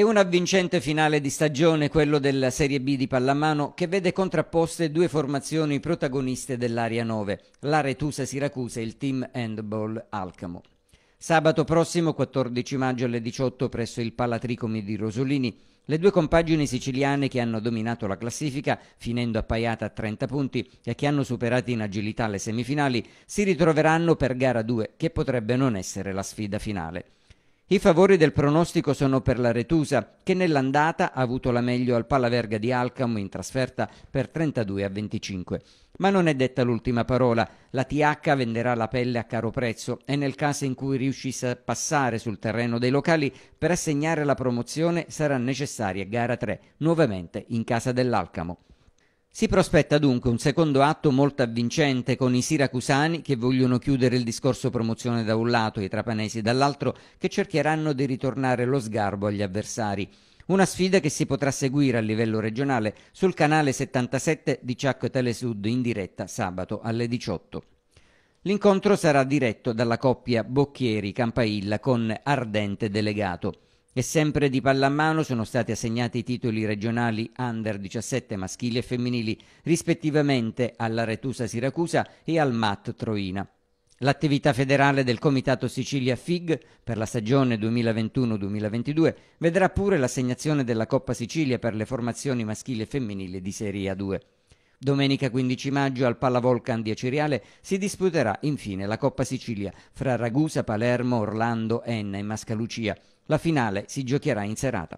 È un avvincente finale di stagione quello della Serie B di pallamano che vede contrapposte due formazioni protagoniste dell'Area 9, la Retusa Siracusa e il team Handball Alcamo. Sabato prossimo, 14 maggio alle 18 presso il Palatricomi di Rosolini, le due compagini siciliane che hanno dominato la classifica, finendo appaiata a 30 punti e che hanno superato in agilità le semifinali, si ritroveranno per gara 2, che potrebbe non essere la sfida finale. I favori del pronostico sono per la Retusa, che nell'andata ha avuto la meglio al Palaverga di Alcamo in trasferta per 32 a 25. Ma non è detta l'ultima parola. La TH venderà la pelle a caro prezzo e nel caso in cui riuscisse a passare sul terreno dei locali, per assegnare la promozione sarà necessaria gara 3, nuovamente in casa dell'Alcamo. Si prospetta dunque un secondo atto molto avvincente con i siracusani che vogliono chiudere il discorso promozione da un lato e i trapanesi dall'altro che cercheranno di ritornare lo sgarbo agli avversari. Una sfida che si potrà seguire a livello regionale sul canale 77 di Ciac Telesud in diretta sabato alle 18. L'incontro sarà diretto dalla coppia Bocchieri-Campailla con ardente delegato. E sempre di pallamano sono stati assegnati i titoli regionali under 17 maschili e femminili, rispettivamente alla Retusa Siracusa e al MAT Troina. L'attività federale del Comitato Sicilia FIG per la stagione 2021-2022 vedrà pure l'assegnazione della Coppa Sicilia per le formazioni maschili e femminili di Serie A2. Domenica 15 maggio al Pallavolcan di Aciriale si disputerà infine la Coppa Sicilia fra Ragusa, Palermo, Orlando, Enna e Mascalucia. La finale si giocherà in serata.